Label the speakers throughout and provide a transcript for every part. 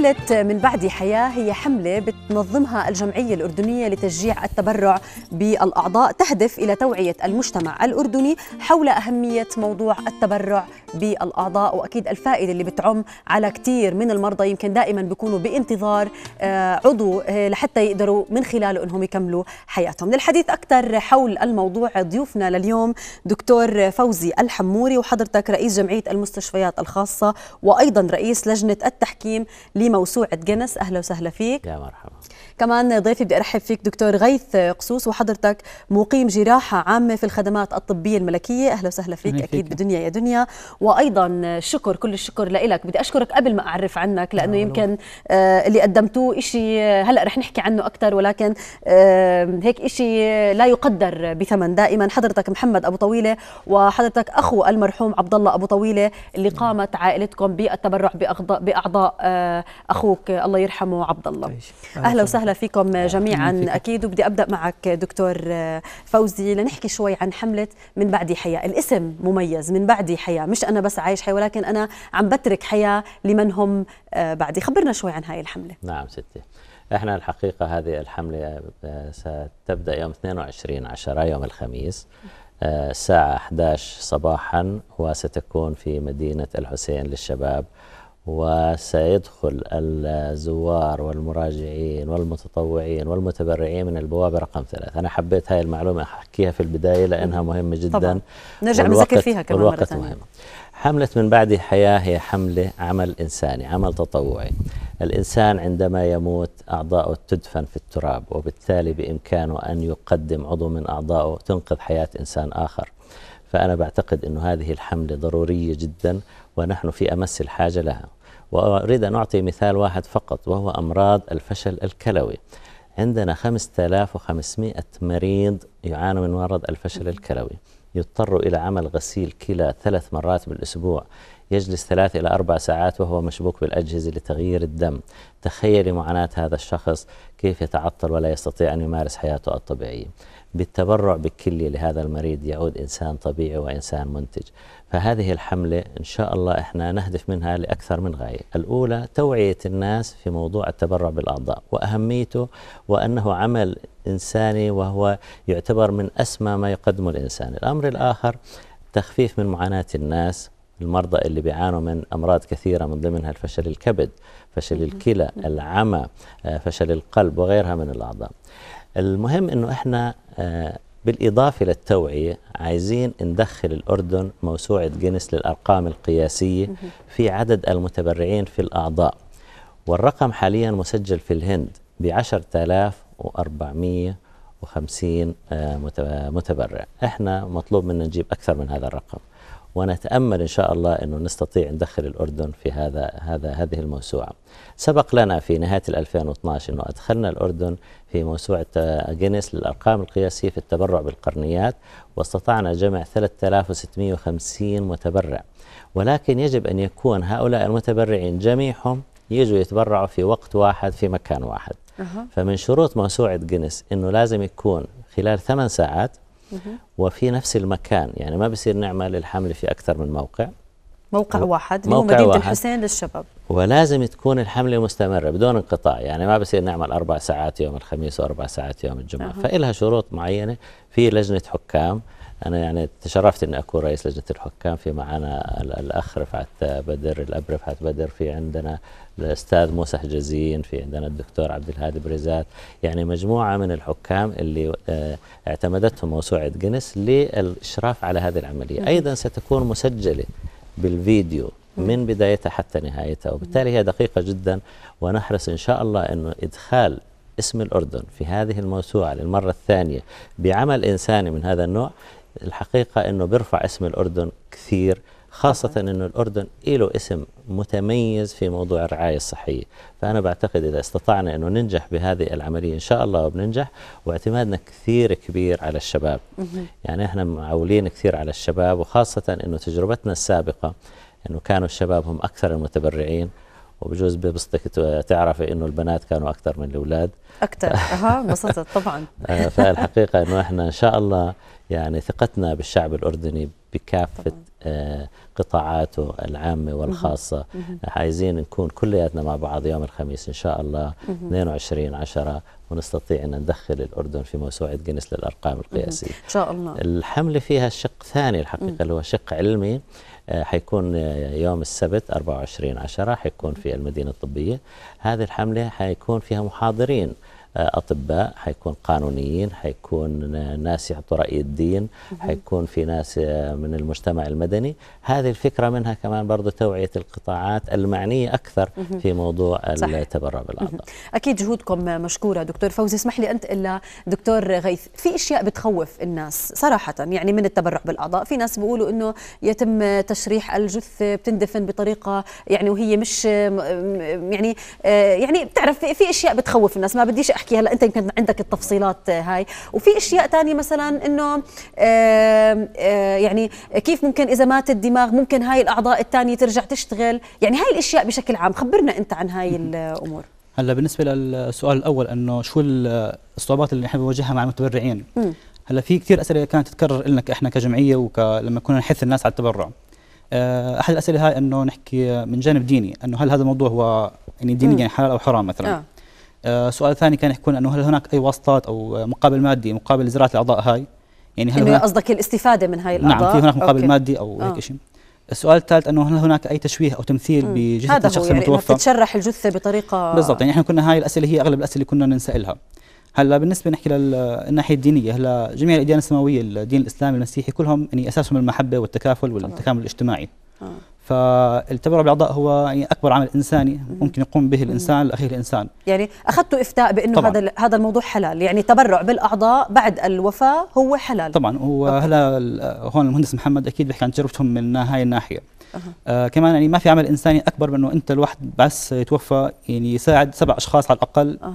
Speaker 1: حملة من بعد حياة هي حملة بتنظمها الجمعية الأردنية لتشجيع التبرع بالأعضاء تهدف إلى توعية المجتمع الأردني حول أهمية موضوع التبرع بالأعضاء وأكيد الفائدة اللي بتعم على كثير من المرضى يمكن دائما بيكونوا بانتظار آه، عضو آه، لحتى يقدروا من خلاله أنهم يكملوا حياتهم للحديث أكثر حول الموضوع ضيوفنا لليوم دكتور فوزي الحموري وحضرتك رئيس جمعية المستشفيات الخاصة وأيضا رئيس لجنة التحكيم موسوعه جنس اهلا وسهلا فيك يا مرحبا كمان ضيفي بدي ارحب فيك دكتور غيث قصوص وحضرتك مقيم جراحه عامه في الخدمات الطبيه الملكيه اهلا وسهلا فيك اكيد فيك. بدنيا يا دنيا وايضا شكر كل الشكر لك بدي اشكرك قبل ما اعرف عنك لانه آه، يمكن آه، اللي قدمتوه شيء هلا رح نحكي عنه اكثر ولكن آه، هيك شيء لا يقدر بثمن دائما حضرتك محمد ابو طويله وحضرتك اخو المرحوم عبد الله ابو طويله اللي قامت عائلتكم بالتبرع باعضاء اخوك الله يرحمه عبد الله طيب، اهلا وسهلا فيكم آه، جميعا اكيد وبدي ابدا معك دكتور آه، فوزي لنحكي شوي عن حمله من بعدي حياه الاسم مميز من بعدي حياه مش انا بس عايش حياه ولكن انا عم بترك حياه لمن هم آه، بعدي خبرنا شوي عن هاي الحمله
Speaker 2: نعم ستي احنا الحقيقه هذه الحمله ستبدا يوم 22 10 يوم الخميس الساعه 11 صباحا وستكون في مدينه الحسين للشباب وسيدخل الزوار والمراجعين والمتطوعين والمتبرعين من البوابة رقم ثلاث أنا حبيت هاي المعلومة أحكيها في البداية لأنها مهمة جدا طبعا. نرجع نذكر فيها كمان مرة مهم. حملة من بعد حياة هي حملة عمل إنساني عمل تطوعي الإنسان عندما يموت أعضاؤه تدفن في التراب وبالتالي بإمكانه أن يقدم عضو من أعضائه تنقذ حياة إنسان آخر فأنا بعتقد أن هذه الحملة ضرورية جدا ونحن في أمس الحاجة لها وأريد أن أعطي مثال واحد فقط وهو أمراض الفشل الكلوي عندنا 5500 مريض يعانوا من مرض الفشل الكلوي يضطر إلى عمل غسيل كلى ثلاث مرات بالأسبوع يجلس ثلاث إلى أربع ساعات وهو مشبوك بالأجهزة لتغيير الدم تخيلي معاناة هذا الشخص كيف يتعطل ولا يستطيع أن يمارس حياته الطبيعية بالتبرع بالكلية لهذا المريض يعود إنسان طبيعي وإنسان منتج فهذه الحملة إن شاء الله إحنا نهدف منها لأكثر من غاية الأولى توعية الناس في موضوع التبرع بالأعضاء وأهميته وأنه عمل إنساني وهو يعتبر من أسمى ما يقدمه الإنسان الأمر الآخر تخفيف من معاناة الناس المرضى اللي بيعانوا من أمراض كثيرة من ضمنها الفشل الكبد فشل الكلى العمى آه، فشل القلب وغيرها من الأعضاء المهم أنه إحنا آه، بالإضافة للتوعية عايزين ندخل الأردن موسوعة جينيس للأرقام القياسية في عدد المتبرعين في الأعضاء والرقم حاليا مسجل في الهند ب 10450 آه، متبرع احنا مطلوب منا نجيب أكثر من هذا الرقم ونتامل ان شاء الله انه نستطيع ندخل الاردن في هذا هذا هذه الموسوعه. سبق لنا في نهايه 2012 انه ادخلنا الاردن في موسوعه جينيس للارقام القياسيه في التبرع بالقرنيات واستطعنا جمع 3650 متبرع. ولكن يجب ان يكون هؤلاء المتبرعين جميعهم يجوا يتبرعوا في وقت واحد في مكان واحد. فمن شروط موسوعه جينيس انه لازم يكون خلال ثمان ساعات وفي نفس المكان يعني ما بصير نعمل الحملة في أكثر من موقع
Speaker 1: موقع واحد موقع مدينة واحد. الحسين للشباب
Speaker 2: ولازم تكون الحملة مستمرة بدون انقطاع يعني ما بصير نعمل أربع ساعات يوم الخميس وأربع ساعات يوم الجمعة أه. فإلها شروط معينة في لجنة حكام أنا يعني تشرفت أن أكون رئيس لجنة الحكام في معنا الأخ رفعت بدر الأب رفعت بدر في عندنا الأستاذ موسى حجازين في عندنا الدكتور عبد الهادي بريزات يعني مجموعة من الحكام اللي آه، اعتمدتهم موسوعة جنس للإشراف على هذه العملية أيضا ستكون مسجلة بالفيديو من بدايتها حتى نهايتها وبالتالي هي دقيقة جدا ونحرص إن شاء الله أنه إدخال اسم الأردن في هذه الموسوعة للمرة الثانية بعمل إنساني من هذا النوع الحقيقة أنه بيرفع اسم الأردن كثير خاصة أنه الأردن له اسم متميز في موضوع الرعاية الصحية فأنا بعتقد إذا استطعنا أنه ننجح بهذه العملية إن شاء الله وبننجح واعتمادنا كثير كبير على الشباب يعني إحنا معولين كثير على الشباب وخاصة أنه تجربتنا السابقة أنه كانوا الشباب هم أكثر المتبرعين وبجوز ببسطك تعرفي انه البنات كانوا اكثر من الاولاد
Speaker 1: اكثر اها انبسطت طبعا
Speaker 2: آه، فالحقيقه انه احنا ان شاء الله يعني ثقتنا بالشعب الأردني بكافة آه، قطاعاته العامة والخاصة عايزين نكون كلياتنا مع بعض يوم الخميس إن شاء الله 22 عشرة ونستطيع أن ندخل الأردن في موسوعة جنس للأرقام القياسية إن شاء الله الحملة فيها شق ثاني الحقيقة اللي هو شق علمي آه، حيكون آه، يوم السبت 24 عشرة حيكون في المدينة الطبية هذه الحملة حيكون فيها محاضرين اطباء حيكون قانونيين حيكون ناس يعطوا راي الدين حيكون في ناس من المجتمع المدني هذه الفكره منها كمان برضه توعيه القطاعات المعنيه اكثر في موضوع التبرع بالاعضاء
Speaker 1: اكيد جهودكم مشكوره دكتور فوزي اسمح لي انت الا دكتور غيث في اشياء بتخوف الناس صراحه يعني من التبرع بالاعضاء في ناس بيقولوا انه يتم تشريح الجثه بتندفن بطريقه يعني وهي مش يعني آه، يعني بتعرف في اشياء بتخوف الناس ما بديش احكي هلا انت يمكن عندك التفصيلات آه، هاي وفي اشياء تانية مثلا انه آه، يعني كيف ممكن اذا مات الدماغ ممكن هاي الاعضاء الثانيه ترجع تشتغل يعني هاي الاشياء بشكل عام خبرنا انت عن هاي الامور
Speaker 3: هلا بالنسبه للسؤال الاول انه شو الصعوبات اللي نحن بنواجهها مع المتبرعين هلا في كثير اسئله كانت تتكرر لنا احنا كجمعيه ولما كنا نحث الناس على التبرع آه، احد الاسئله هاي انه نحكي من جانب ديني انه هل هذا الموضوع هو يعني ديني يعني حلال او حرام مثلا آه. آه، سؤال ثاني كان يحكون انه هل هناك اي واسطات او مقابل مادي مقابل زراعه الاعضاء هاي يعني هل انه قصدك
Speaker 1: الاستفاده من هاي الاعضاء نعم في هناك مقابل أوكي. مادي او آه. هيك شيء
Speaker 3: السؤال الثالث انه هل هناك اي تشويه او تمثيل بجثه الشخص يعني المتوفى؟
Speaker 1: تتشرح الجثه بطريقه بالضبط
Speaker 3: يعني احنا كنا هاي الاسئله هي اغلب الاسئله اللي كنا نسالها هلا بالنسبه نحكي للناحيه الدينيه هلا جميع الاديان السماويه الدين الاسلامي المسيحي كلهم يعني اساسهم المحبه والتكافل والتكامل الاجتماعي آه. فالتبرع بالاعضاء هو يعني اكبر عمل انساني ممكن يقوم به الانسان لاخيه الانسان
Speaker 1: يعني اخذتوا افتاء بانه هذا هذا الموضوع حلال يعني تبرع بالاعضاء بعد الوفاه هو حلال
Speaker 3: طبعا وهلا هون المهندس محمد اكيد بيحكي عن تجربتهم من هاي الناحيه أه. آه كمان يعني ما في عمل انساني اكبر من انه انت الواحد بس يتوفى يعني يساعد سبع اشخاص على الاقل أه.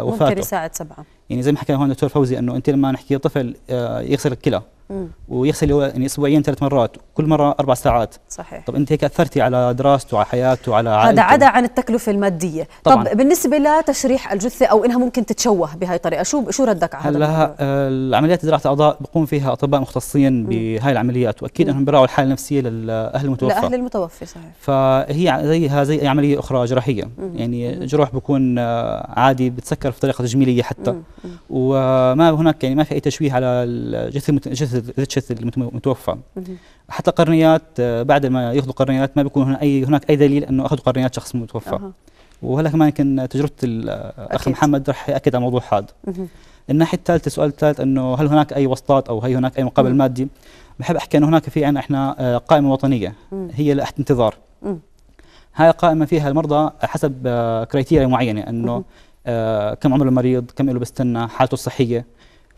Speaker 3: بوفاته ممكن يساعد سبعه يعني زي ما حكى هون الدكتور فوزي انه انت لما نحكي طفل آه يغسل الكلى ويغسل يعني اسبوعيا ثلاث مرات كل مره اربع ساعات صحيح طب انت هيك اثرتي على دراسته وعلى حياته وعلى عائلته هذا عدا
Speaker 1: عن التكلفه الماديه طبعاً. طب بالنسبه لتشريح الجثه او انها ممكن تتشوه بهي الطريقه شو شو ردك على هذا
Speaker 3: هلا آه، العمليات زراعه الاعضاء بقوم فيها اطباء مختصين بهاي العمليات واكيد انهم بيراعوا الحاله النفسيه لاهل المتوفى لاهل
Speaker 1: المتوفي صحيح
Speaker 3: فهي زيها زي اي عمليه اخرى جراحيه مم. يعني جروح بكون آه، عادي بتسكر بطريقه تجميليه حتى مم. مم. وما هناك يعني ما في اي تشويه على الجثه ريتشث المتوفى حتى القرنيات آه، بعد ما ياخذوا قرنيات ما بيكون هنا اي هناك اي دليل انه اخذوا قرنيات شخص متوفى وهلا كمان يمكن تجربه الاخ محمد رح ياكد على الموضوع هذا الناحيه الثالثه السؤال الثالث انه هل هناك اي وسطات او هل هناك اي مقابل مادي بحب احكي انه هناك في عندنا احنا آه، قائمه وطنيه هي لائحه انتظار هاي القائمه فيها المرضى حسب كريتيريا آه، معينه انه كم عمر المريض كم له بستنى حالته الصحيه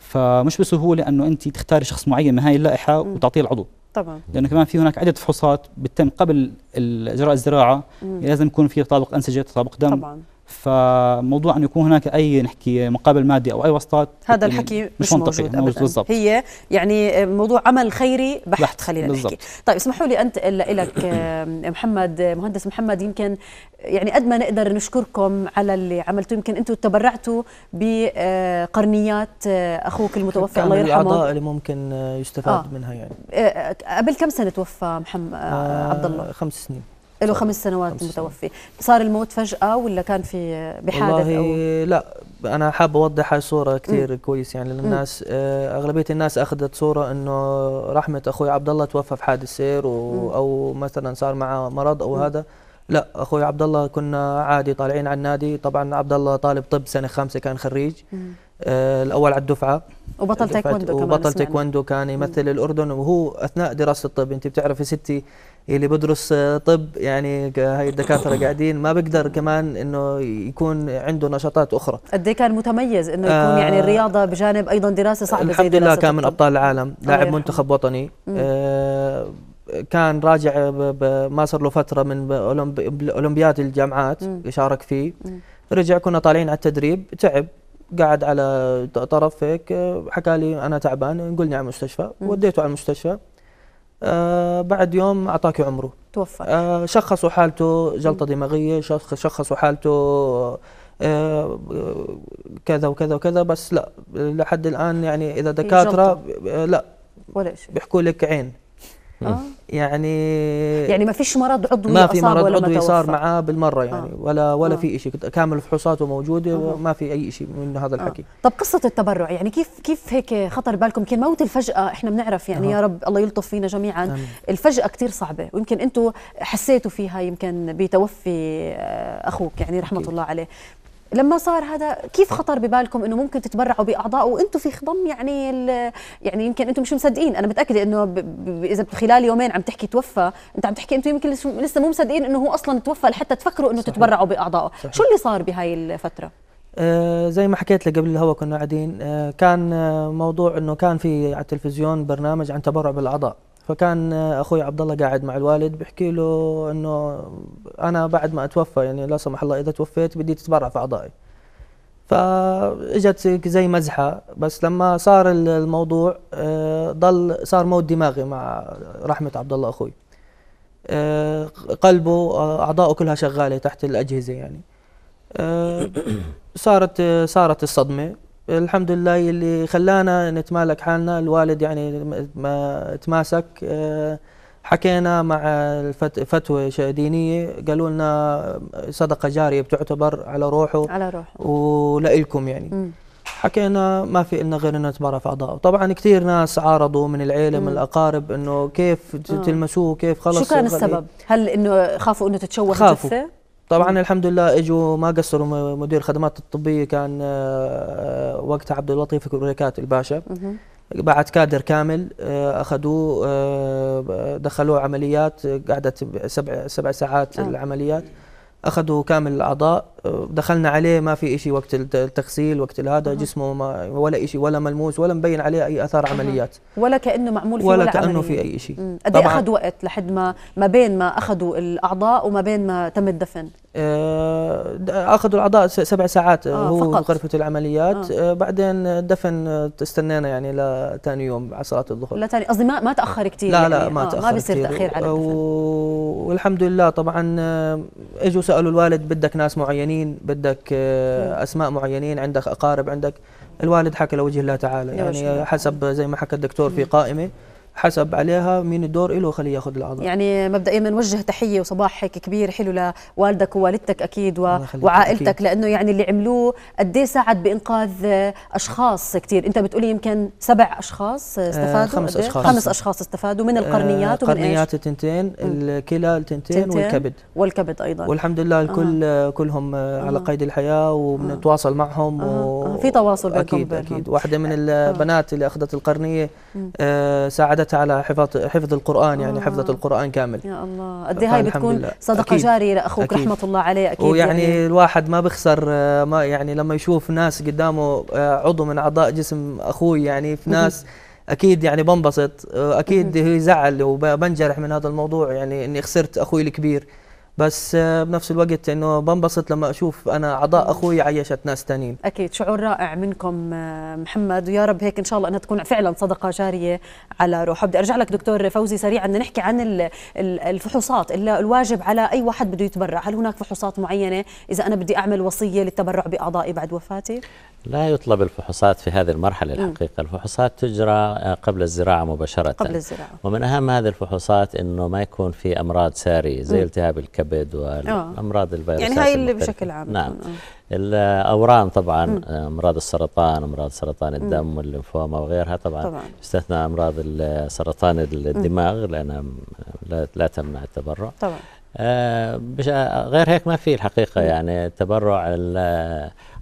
Speaker 3: فمش بسهوله انه انت تختاري شخص معين من هاي اللائحه وتعطيه العضو طبعا لانه كمان في هناك عده فحوصات بتتم قبل اجراء الزراعه لازم يكون في تطابق انسجه تطابق دم طبعا فموضوع أن يكون هناك أي نحكي مقابل مادي أو أي وسطات هذا يعني الحكي مش, مش منطقي موجود, موجود بالضبط
Speaker 1: هي يعني موضوع عمل خيري بحت, بحت خلينا بالزبط. نحكي طيب اسمحوا لي أنت لك محمد مهندس محمد يمكن يعني قد ما نقدر نشكركم على اللي عملتوه يمكن أنتم تبرعتوا بقرنيات آه، آه، أخوك المتوفى الله يرحمه الأعضاء اللي
Speaker 4: ممكن آه، يستفاد آه. منها يعني
Speaker 1: قبل كم سنة توفى محمد آه عبد الله خمس سنين له خمس سنوات خمس متوفي صار الموت فجأة ولا كان في بحادث والله
Speaker 4: أو؟ لا أنا حاب أوضح هاي الصوره كثير كويس يعني للناس آه أغلبية الناس أخذت صورة إنه رحمة أخوي عبد الله توفى في حادث سير و أو مثلا صار معه مرض أو م. هذا لا أخوي عبد الله كنا عادي طالعين على النادي طبعا عبد الله طالب طب سنة خامسة كان خريج آه الاول على الدفعه وبطل تايكوندو وبطل تايكوندو كان يمثل الاردن وهو اثناء دراسه الطب انت بتعرفي ستي اللي بدرس آه، طب يعني هاي الدكاتره قاعدين ما بقدر كمان انه يكون عنده نشاطات اخرى
Speaker 1: قد إيه كان متميز انه يكون آه يعني الرياضه بجانب ايضا دراسه صعبه الحمد لله كان من ابطال
Speaker 4: العالم لاعب منتخب وطني آه، كان راجع ما صار له فتره من اولمبياد الجامعات مم. شارك فيه مم. رجع كنا طالعين على التدريب تعب قعد على طرف هيك آه، حكى لي انا تعبان نقول على المستشفى وديته على المستشفى آه بعد يوم اعطاك عمره توفى آه شخصوا حالته جلطه دماغيه شخصوا حالته آه،, آه كذا وكذا وكذا بس لا لحد الان يعني اذا دكاتره لا ولا شيء بيحكوا لك عين آه. يعني يعني ما
Speaker 1: فيش مرض عضوي ما في مرض عضوي صار
Speaker 4: معاه بالمره يعني آه. ولا ولا آه. في شيء كامل فحوصاته موجوده آه. وما في اي شيء من هذا اه. الحكي
Speaker 1: آه. طب قصه التبرع يعني كيف كيف هيك خطر بالكم يمكن موت الفجاه احنا بنعرف يعني آه. يا رب الله يلطف فينا جميعا آه. الفجاه كثير صعبه ويمكن انتم حسيتوا فيها يمكن بتوفي اخوك يعني رحمه آه. الله عليه لما صار هذا كيف خطر ببالكم انه ممكن تتبرعوا باعضاء وانتم في خضم يعني يعني يمكن انتم مش مصدقين انا متاكده انه اذا خلال يومين عم تحكي توفى انت عم تحكي انتم يمكن لسه مو مصدقين انه هو اصلا توفى لحتى تفكروا انه تتبرعوا باعضائه شو اللي صار بهاي الفتره
Speaker 4: آه زي ما حكيت لك قبل الهوا كنا قاعدين آه كان آه موضوع انه كان في على التلفزيون برنامج عن تبرع بالاعضاء فكان اخوي عبد الله قاعد مع الوالد بحكي له انه انا بعد ما اتوفى يعني لا سمح الله اذا توفيت بدي تتبرع في اعضائي فاجت زي مزحه بس لما صار الموضوع آه، ضل صار موت دماغي مع رحمه عبد الله اخوي آه، قلبه آه، اعضائه كلها شغاله تحت الاجهزه يعني صارت صارت الصدمه الحمد لله اللي خلانا نتمالك حالنا الوالد يعني ما تماسك آه، حكينا مع فتوى دينيه قالوا لنا صدقه جاريه بتعتبر على روحه على روحه ولإلكم يعني م. حكينا ما في لنا غير انه نتبرع في اعضائه، طبعا كثير ناس عارضوا من العيله من الاقارب انه كيف آه. تلمسوه كيف خلص شو كان السبب؟
Speaker 1: هل انه خافوا انه تتشوه خافوا. الجثه؟
Speaker 4: طبعا الحمد لله اجوا ما قصروا مدير الخدمات الطبيه كان آه، آه، وقتها عبد اللطيف كوريكات الباشا بعت كادر كامل آه، اخذوه دخلوه عمليات قعدت سبع سبع ساعات العمليات اخذوا كامل الاعضاء دخلنا عليه ما في شيء وقت التغسيل وقت هذا جسمه ما ولا شيء ولا ملموس ولا مبين عليه اي اثار عمليات
Speaker 1: ولا كانه معمول في ولا, ولا كانه عملية. في
Speaker 4: اي شيء قد إيه اخذ
Speaker 1: وقت لحد ما ما بين ما اخذوا الاعضاء وما بين ما تم الدفن
Speaker 4: آه، اخذوا الاعضاء سبع ساعات آه هو فقط. غرفه العمليات آه. آه. بعدين دفن آه، استنينا يعني لثاني يوم على صلاه الظهر لا
Speaker 1: ثاني قصدي ما ما تاخر كثير لا يعني. لا ما آه تاخر ما بيصير تاخير على الدفن
Speaker 4: والحمد لله طبعا اجوا سالوا الوالد بدك ناس معينين بدك اسماء معينين عندك اقارب عندك الوالد حكى لوجه الله تعالى يعني حسب زي ما حكى الدكتور في قائمه حسب عليها مين الدور له خليه ياخذ العضله
Speaker 1: يعني مبدئيا بنوجه تحيه وصباح هيك كبير حلو لوالدك ووالدتك اكيد و... وعائلتك أكيد. لانه يعني اللي عملوه قد إيه ساعد بانقاذ اشخاص كثير انت بتقولي يمكن سبع اشخاص آه، استفادوا خمس إيه؟ اشخاص خمس اشخاص استفادوا من آه، القرنيات آه ومن
Speaker 4: التنتين الكلى التنتين, والكبد
Speaker 1: والكبد ايضا والحمد لله الكل
Speaker 4: آه. آه، كلهم آه. على قيد الحياه وبنتواصل آه. معهم آه. و... في
Speaker 1: تواصل بينكم اكيد
Speaker 4: اكيد واحده من البنات اللي اخذت القرنيه آه ساعدت ساعدتها على حفظ حفظ القران يعني حفظت آه. القران كامل
Speaker 1: يا الله قد هاي بتكون صدقه أكيد جاريه لاخوك أكيد رحمه الله عليه اكيد ويعني
Speaker 4: يعني الواحد ما بخسر آه، ما يعني لما يشوف ناس قدامه آه، عضو من اعضاء جسم اخوي يعني في ناس اكيد يعني بنبسط اكيد يزعل وبنجرح من هذا الموضوع يعني اني خسرت اخوي الكبير بس آه، بنفس الوقت انه بنبسط لما اشوف انا اعضاء اخوي عيشت ناس ثانيين
Speaker 1: اكيد شعور رائع منكم آه، محمد ويا رب هيك ان شاء الله انها تكون فعلا صدقه جاريه على روحه بدي ارجع لك دكتور فوزي سريعا بدنا نحكي عن الفحوصات الواجب على اي واحد بده يتبرع هل هناك فحوصات معينه اذا انا بدي اعمل وصيه للتبرع باعضائي بعد وفاتي
Speaker 2: لا يطلب الفحوصات في هذه المرحلة الحقيقة الفحوصات تجرى قبل الزراعة مباشرة قبل الزراعة ومن أهم هذه الفحوصات أنه ما يكون في أمراض سارية زي التهاب الكبد والأمراض آه. الفيروسات يعني هاي اللي المختلفة. بشكل عام نعم آه. الأورام طبعا مم. أمراض السرطان أمراض سرطان الدم والليمفوما وغيرها طبعا, طبعا أمراض سرطان الدماغ لأنها لا تمنع التبرع طبعا آه، غير هيك ما في الحقيقة يعني التبرع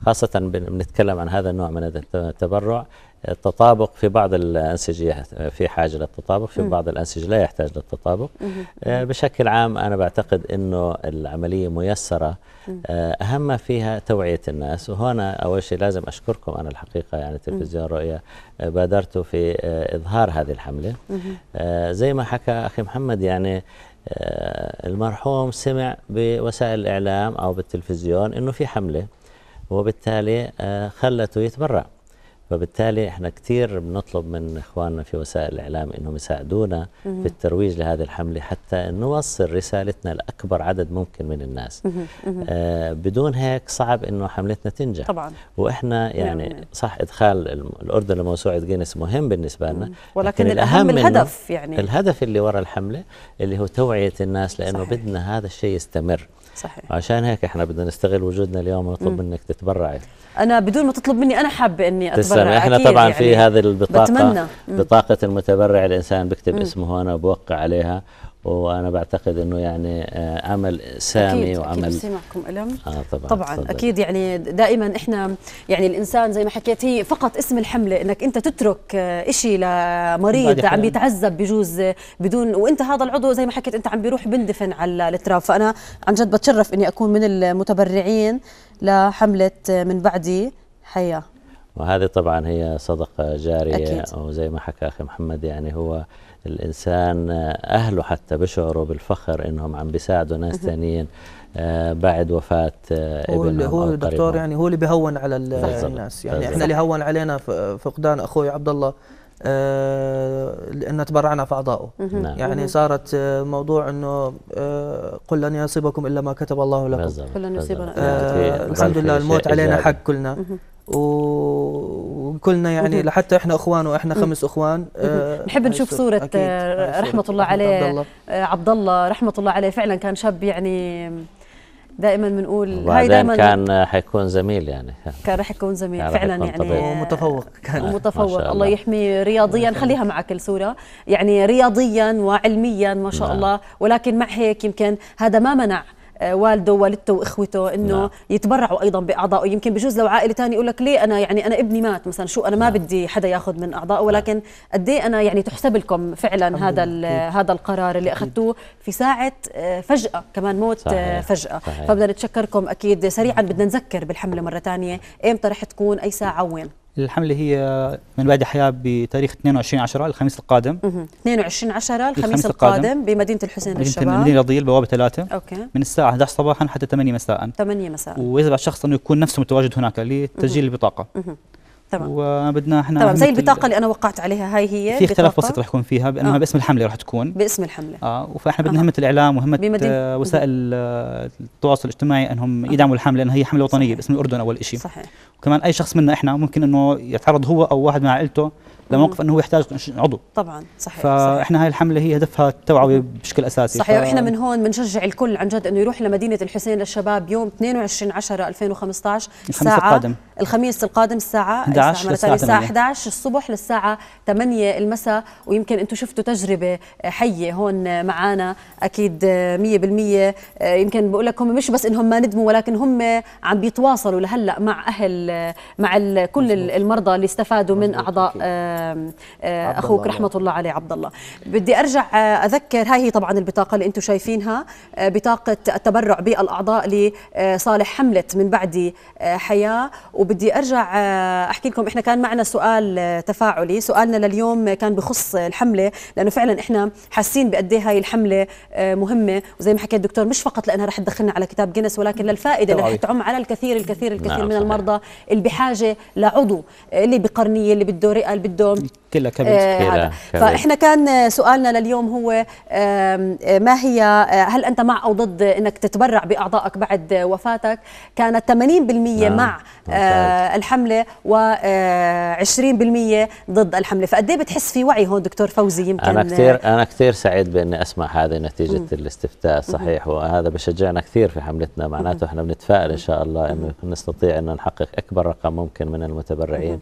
Speaker 2: خاصة بنتكلم عن هذا النوع من التبرع التطابق في بعض الأنسجة في حاجة للتطابق في بعض الأنسجة لا يحتاج للتطابق آه، بشكل عام أنا بعتقد أنه العملية ميسرة آه، أهم ما فيها توعية الناس وهنا أول شيء لازم أشكركم أنا الحقيقة يعني تلفزيون رؤية بادرتوا في إظهار هذه الحملة زي ما حكى أخي محمد يعني آه، المرحوم سمع بوسائل الإعلام أو بالتلفزيون أنه في حملة وبالتالي آه، خلته يتبرع فبالتالي احنا كثير بنطلب من اخواننا في وسائل الاعلام انهم يساعدونا في الترويج لهذه الحمله حتى نوصل رسالتنا لاكبر عدد ممكن من الناس آه بدون هيك صعب انه حملتنا تنجح طبعا واحنا يعني صح ادخال الاردن لموسوعه جينيس مهم بالنسبه لنا ولكن الاهم من الهدف يعني الهدف اللي وراء الحمله اللي هو توعيه الناس لانه صحيح. بدنا هذا الشيء يستمر صحيح عشان هيك احنا بدنا نستغل وجودنا اليوم ونطلب منك تتبرعي
Speaker 1: انا بدون ما تطلب مني انا حابه اني اتبرع تسلم احنا أكيد طبعا يعني في هذه
Speaker 2: البطاقه بتمنى. بطاقه المتبرع الانسان بكتب اسمه هنا وبوقع عليها وانا بعتقد انه يعني عمل آه، سامي أكيد وعمل اكيد معكم الم آه طبعا طبعا صدق. اكيد
Speaker 1: يعني دائما احنا يعني الانسان زي ما حكيت هي فقط اسم الحمله انك انت تترك آه، شيء لمريض عم بيتعذب بجوز آه، بدون وانت هذا العضو زي ما حكيت انت عم بيروح بندفن على التراب فانا عن جد بتشرف اني اكون من المتبرعين لحمله من بعدي حياه
Speaker 2: وهذه طبعا هي صدقه جاريه أكيد. وزي ما حكى اخي محمد يعني هو الانسان آه، اهله حتى بيشعروا بالفخر انهم عم بيساعدوا ناس ثانيين آه، بعد وفاه آه، هو ابنهم هو الدكتور
Speaker 4: يعني هو اللي بيهون على الناس يعني بالزبط. احنا اللي هون علينا فقدان اخوي عبد الله آه لأن تبرعنا في أعضائه نعم. يعني صارت موضوع أنه قل لن يصيبكم إلا ما كتب الله لكم قل لن يصيبنا يعني الحمد لله الموت علينا حق كلنا و وكلنا يعني لحتى احنا اخوان واحنا خمس اخوان آه نحب نشوف صوره أكيد. آه، رحمه الله عليه
Speaker 1: آه، عبد الله رحمه الله عليه فعلا كان شاب يعني دائما بنقول هاي دائما كان
Speaker 2: حيكون زميل يعني
Speaker 1: كان رح يكون زميل فعلا يعني
Speaker 4: ومتفوق
Speaker 1: كان ومتفوق آه، الله. الله يحميه رياضيا خليها معك الصوره يعني رياضيا وعلميا ما شاء نعم. الله ولكن مع هيك يمكن هذا ما منع آه، والده ووالدته واخوته انه نعم. يتبرعوا ايضا باعضائه يمكن بجوز لو عائله ثانيه يقول لك ليه انا يعني انا ابني مات مثلا شو انا ما نعم. بدي حدا ياخذ من اعضائه نعم. ولكن قد ايه انا يعني تحسب لكم فعلا هذا هذا القرار اللي اخذتوه في ساعه آه، فجاه كمان موت آه، صحيح. فجاه صحيح. فبدنا نتشكركم اكيد سريعا بدنا نذكر بالحمله مره ثانيه ايمتى رح تكون اي ساعه وين
Speaker 3: الحملة هي من بعد حياة بتاريخ 22 عشرة الخميس القادم
Speaker 1: 22 عشرة الخميس القادم, القادم بمدينة الحسين للشباب مدينة
Speaker 3: الرياضية البوابة 3 أوكي من الساعة 11 صباحا حتى 8 مساء 8 مساء ويجب على الشخص أنه يكون نفسه متواجد هناك لتسجيل البطاقة مه. تمام وبدنا احنا تمام زي البطاقه
Speaker 1: اللي انا وقعت عليها هاي هي في اختلاف بسيط رح
Speaker 3: يكون فيها بانها آه. باسم الحمله رح تكون
Speaker 1: باسم الحمله
Speaker 3: اه فاحنا بدنا آه. همه الاعلام وهمه آه وسائل التواصل الاجتماعي انهم آه. يدعموا الحمله لان هي حمله وطنيه صحيح. باسم الاردن اول شيء صحيح وكمان اي شخص منا احنا ممكن انه يتعرض هو او واحد من عائلته لموقف انه هو يحتاج عضو طبعا صحيح فاحنا هاي الحمله هي هدفها التوعوي بشكل اساسي صحيح ف... واحنا من
Speaker 1: هون بنشجع الكل عن جد انه يروح لمدينه الحسين للشباب يوم 22 10 2015 الساعه القادم الخميس القادم الساعة 11 الساعة, الساعة 11 الصبح للساعة 8 المساء ويمكن أنتم شفتوا تجربة حية هون معانا أكيد 100% يمكن بقول لك هم مش بس إنهم ما ندموا ولكن هم عم بيتواصلوا لهلا مع أهل مع كل المرضى اللي استفادوا من أعضاء آه، أخوك رحمة الله عليه عبد الله بدي أرجع آه، أذكر هاي هي طبعا البطاقة اللي أنتم شايفينها آه، بطاقة التبرع بالأعضاء لصالح حملة من بعدي حياة وبدي ارجع آه، احكي لكم احنا كان معنا سؤال آه، تفاعلي سؤالنا لليوم كان بخص الحمله لانه فعلا احنا حاسين بقد ايه هاي الحمله آه، مهمه وزي ما حكيت الدكتور مش فقط لانها رح تدخلنا على كتاب جينيس ولكن للفائده اللي رح تعم على الكثير الكثير الكثير نعم من صحيح. المرضى اللي بحاجه لعضو اللي بقرنيه اللي بده رئه اللي بده
Speaker 3: كلها كبنت إيه، كبيرة فاحنا
Speaker 1: كان سؤالنا لليوم هو ما هي آه، هل انت مع او ضد انك تتبرع باعضائك بعد وفاتك كانت 80% نعم. مع ممتاز. نعم، آه، الحمله و20% آه، ضد الحمله فقد ايه بتحس في وعي هون دكتور فوزي يمكن انا كثير
Speaker 2: انا كثير سعيد باني اسمع هذه نتيجه م. الاستفتاء صحيح م. وهذا بشجعنا كثير في حملتنا معناته احنا بنتفائل ان شاء الله انه نستطيع ان نحقق اكبر رقم ممكن من المتبرعين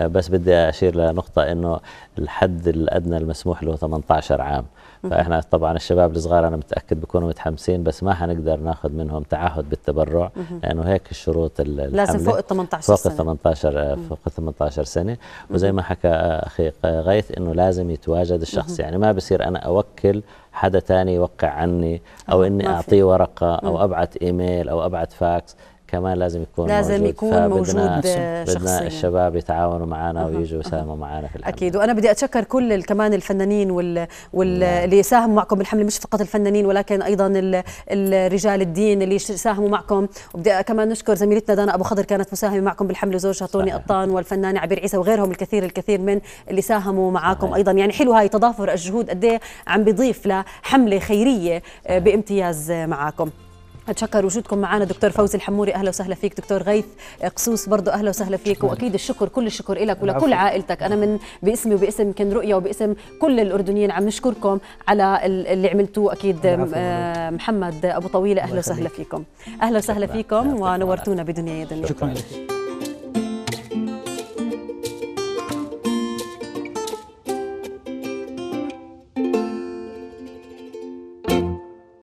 Speaker 2: بس بدي اشير لنقطه انه انه الحد الادنى المسموح له 18 عام فاحنا طبعا الشباب الصغار انا متاكد بيكونوا متحمسين بس ما حنقدر ناخذ منهم تعهد بالتبرع لانه هيك الشروط لازم فوق ال 18 فوق ال 18 آه، فوق ال 18 سنه وزي ما حكى اخي غيث انه لازم يتواجد الشخص يعني ما بصير انا اوكل حدا تاني يوقع عني او آه، اني اعطيه ورقه او ابعث ايميل او ابعث فاكس كمان لازم يكون لازم موجود يكون موجود آه، بدنا شخصيا. الشباب يتعاونوا معنا ويجوا يساهموا معنا في الحمله
Speaker 1: اكيد وانا بدي اتشكر كل كمان الفنانين وال... واللي نعم. ساهموا معكم بالحمله مش فقط الفنانين ولكن ايضا ال... الرجال الدين اللي ساهموا معكم وبدي كمان نشكر زميلتنا دانا ابو خضر كانت مساهمه معكم بالحمله زوجها طوني قطان والفنانه عبير عيسى وغيرهم الكثير الكثير من اللي ساهموا معكم صحيح. ايضا يعني حلو هاي تضافر الجهود قد إيه عم بيضيف لحمله خيريه صحيح. آه، بامتياز معاكم اتشكر وجودكم معنا دكتور فوزي الحموري اهلا وسهلا فيك دكتور غيث قصوص برضه اهلا وسهلا فيك واكيد الشكر كل الشكر لك ولكل عائلتك انا من باسمي وباسم يمكن رؤيا وباسم كل الاردنيين عم نشكركم على اللي عملتوه اكيد آه، محمد ابو طويله اهلا وسهلا فيكم اهلا وسهلا فيكم ونورتونا بدنيا يد شكرا لك